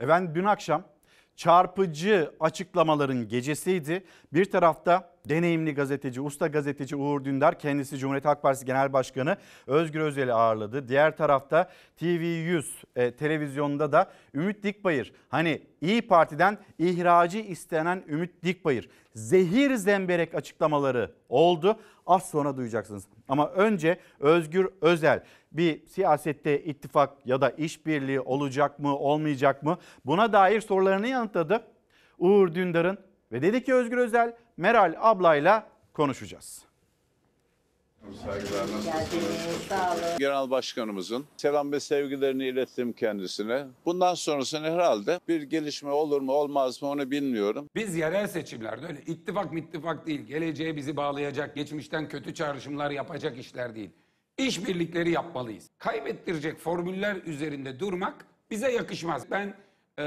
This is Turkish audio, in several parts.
Efendim dün akşam çarpıcı açıklamaların gecesiydi. Bir tarafta deneyimli gazeteci, usta gazeteci Uğur Dündar kendisi Cumhuriyet Halk Partisi Genel Başkanı Özgür Özel'i ağırladı. Diğer tarafta TV100 e, televizyonda da Ümit Dikbayır hani İyi Parti'den ihracı istenen Ümit Dikbayır zehir zemberek açıklamaları oldu. Az sonra duyacaksınız. Ama önce Özgür Özel bir siyasette ittifak ya da işbirliği olacak mı olmayacak mı buna dair sorularını yanıtladı. Uğur Dündar'ın ve dedi ki Özgür Özel Meral ablayla konuşacağız. Saygılar Genel Başkanımızın selam ve sevgilerini ilettim kendisine. Bundan sonrasını herhalde bir gelişme olur mu olmaz mı onu bilmiyorum. Biz yerel seçimlerde öyle ittifak mittifak değil, geleceğe bizi bağlayacak, geçmişten kötü çağrışımlar yapacak işler değil. İşbirlikleri yapmalıyız. Kaybettirecek formüller üzerinde durmak bize yakışmaz. Ben e,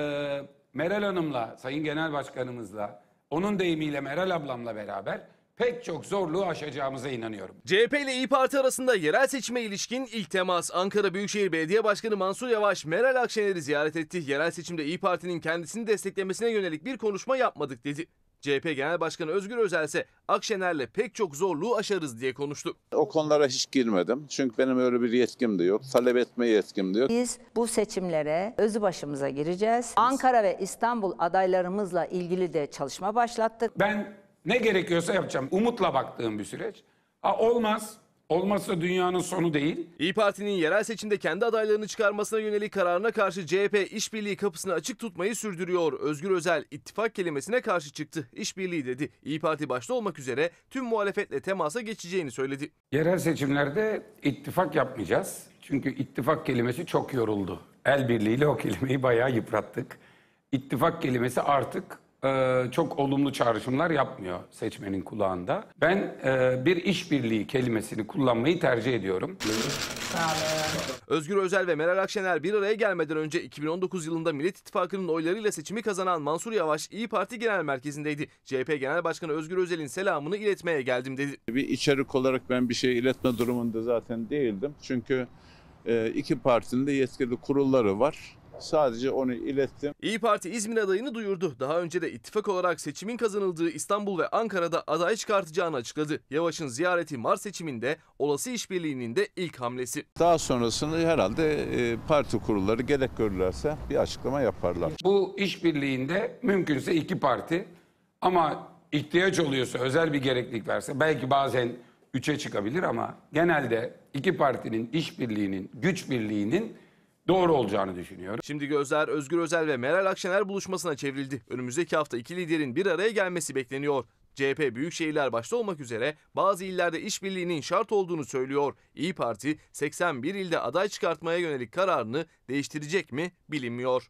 Meral Hanım'la, Sayın Genel Başkanımızla, onun deyimiyle Meral ablamla beraber pek çok zorluğu aşacağımıza inanıyorum. CHP ile İyi Parti arasında yerel seçime ilişkin ilk temas Ankara Büyükşehir Belediye Başkanı Mansur Yavaş Meral Akşener'i ziyaret etti. Yerel seçimde İyi Parti'nin kendisini desteklemesine yönelik bir konuşma yapmadık dedi. CHP Genel Başkanı Özgür Özel ise Akşener'le pek çok zorluğu aşarız diye konuştu. O konulara hiç girmedim. Çünkü benim öyle bir yetkim de yok. Talep etme yetkim de yok. Biz bu seçimlere özü başımıza gireceğiz. Ankara ve İstanbul adaylarımızla ilgili de çalışma başlattık. Ben ne gerekiyorsa yapacağım. Umutla baktığım bir süreç. Ha, olmaz Olmasa dünyanın sonu değil. İyi Parti'nin yerel seçimde kendi adaylarını çıkarmasına yönelik kararına karşı CHP işbirliği kapısını açık tutmayı sürdürüyor. Özgür Özel ittifak kelimesine karşı çıktı. İşbirliği dedi. İyi Parti başta olmak üzere tüm muhalefetle temasa geçeceğini söyledi. Yerel seçimlerde ittifak yapmayacağız. Çünkü ittifak kelimesi çok yoruldu. El birliğiyle o kelimeyi bayağı yıprattık. İttifak kelimesi artık e, çok olumlu çağrışımlar yapmıyor seçmenin kulağında. Ben e, bir işbirliği kelimesini kullanmayı tercih ediyorum. Özgür Özel ve Meral Akşener bir araya gelmeden önce 2019 yılında Millet İttifakı'nın oylarıyla seçimi kazanan Mansur Yavaş İyi Parti Genel Merkezi'ndeydi. CHP Genel Başkanı Özgür Özel'in selamını iletmeye geldim dedi. Bir içerik olarak ben bir şey iletme durumunda zaten değildim. Çünkü e, iki partinin de yetkili kurulları var Sadece onu ilettim. İyi Parti İzmir adayını duyurdu. Daha önce de ittifak olarak seçimin kazanıldığı İstanbul ve Ankara'da aday çıkartacağını açıkladı. Yavaş'ın ziyareti Mart seçiminde olası işbirliğinin de ilk hamlesi. Daha sonrasında herhalde e, parti kurulları gerek görürlerse bir açıklama yaparlar. Bu işbirliğinde mümkünse iki parti ama ihtiyaç oluyorsa özel bir gereklilik verse belki bazen üçe çıkabilir ama genelde iki partinin işbirliğinin, güç birliğinin doğru olacağını düşünüyorum. Şimdi gözler Özgür Özel ve Meral Akşener buluşmasına çevrildi. Önümüzdeki hafta iki liderin bir araya gelmesi bekleniyor. CHP büyük şehirler başta olmak üzere bazı illerde işbirliğinin şart olduğunu söylüyor. İyi Parti 81 ilde aday çıkartmaya yönelik kararını değiştirecek mi bilinmiyor.